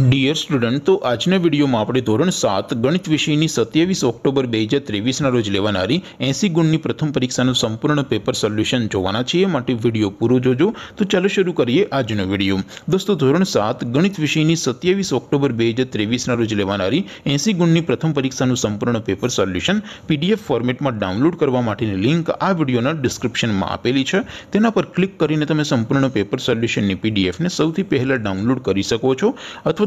dear student તો આજના વિડીયોમાં આપણે ધોરણ સાત ગણિત વિષયની સત્યાવીસ ઓક્ટોબર બે હજાર ત્રેવીસના રોજ લેવાનારી એંસી ગુણની પ્રથમ પરીક્ષાનું સંપૂર્ણ પેપર સોલ્યુશન જોવાના છીએ માટે વિડીયો પૂરો જોજો તો ચાલો શરૂ કરીએ આજનો વિડીયો દોસ્તો ધોરણ સાત ગણિત વિષયની સત્યાવીસ ઓક્ટોબર બે હજાર ત્રેવીસના રોજ લેવાનારી એંસી ગુણની પ્રથમ પરીક્ષાનું સંપૂર્ણ પેપર સોલ્યુશન પીડીએફ ફોર્મેટમાં ડાઉનલોડ કરવા માટેની લિંક આ વિડીયોના ડિસ્ક્રિપ્શનમાં આપેલી છે તેના પર ક્લિક કરીને તમે સંપૂર્ણ પેપર સોલ્યુશનની પીડીએફને સૌથી પહેલાં ડાઉનલોડ કરી શકો છો અથવા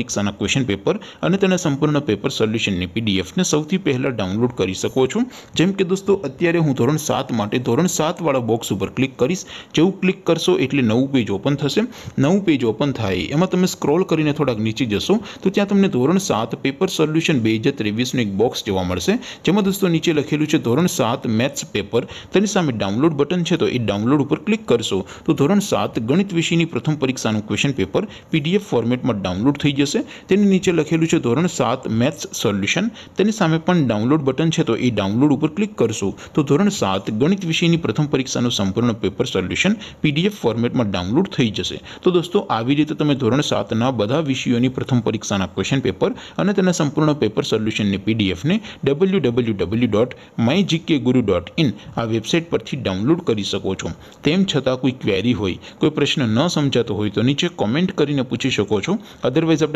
રિકસના ક્વેશ્ચન પેપર અને તેના સંપૂર્ણ પેપર સોલ્યુશન ની પીડીએફ ને સૌથી પહેલા ડાઉનલોડ કરી શકો છો જેમ કે દોસ્તો અત્યારે હું ધોરણ 7 માટે ધોરણ 7 વાળો બોક્સ ઉપર ક્લિક કરીસ જેવું ક્લિક કરશો એટલે નવું પેજ ઓપન થશે નવું પેજ ઓપન થાય એમાં તમે સ્ક્રોલ કરીને થોડક નીચે જશો તો ત્યાં તમને ધોરણ 7 પેપર સોલ્યુશન 2023 નો એક બોક્સ જોવા મળશે જેમાં દોસ્તો નીચે લખેલું છે ધોરણ 7 મેથ્સ પેપર તેની સામે ડાઉનલોડ બટન છે તો એ ડાઉનલોડ ઉપર ક્લિક કરશો તો ધોરણ 7 ગણિત વિષયની પ્રથમ પરીક્ષાનું ક્વેશ્ચન પેપર પીડીએફ ફોર્મેટમાં ડાઉનલોડ થઈ જશે તેની નીચે લખેલું છે ધોરણ 7 મેથ્સ સોલ્યુશન તેની સામે પણ ડાઉનલોડ બટન છે તો ઈ ડાઉનલોડ ઉપર ક્લિક કરશો તો ધોરણ 7 ગણિત વિષયની પ્રથમ પરીક્ષાનું સંપૂર્ણ પેપર સોલ્યુશન પીડીએફ ફોર્મેટમાં ડાઉનલોડ થઈ જશે તો દોસ્તો આવી રીતે તમે ધોરણ 7 ના બધા વિષયોની પ્રથમ પરીક્ષાના ક્વેશ્ચન પેપર અને તેના સંપૂર્ણ પેપર સોલ્યુશન ને પીડીએફ ને www.mygkguru.in આ વેબસાઈટ પરથી ડાઉનલોડ કરી શકો છો તેમ છતાં કોઈ ક્વેરી હોય કોઈ પ્રશ્ન ન સમજાતો હોય તો નીચે કમેન્ટ કરીને પૂછી શકો છો અધરવાઇઝ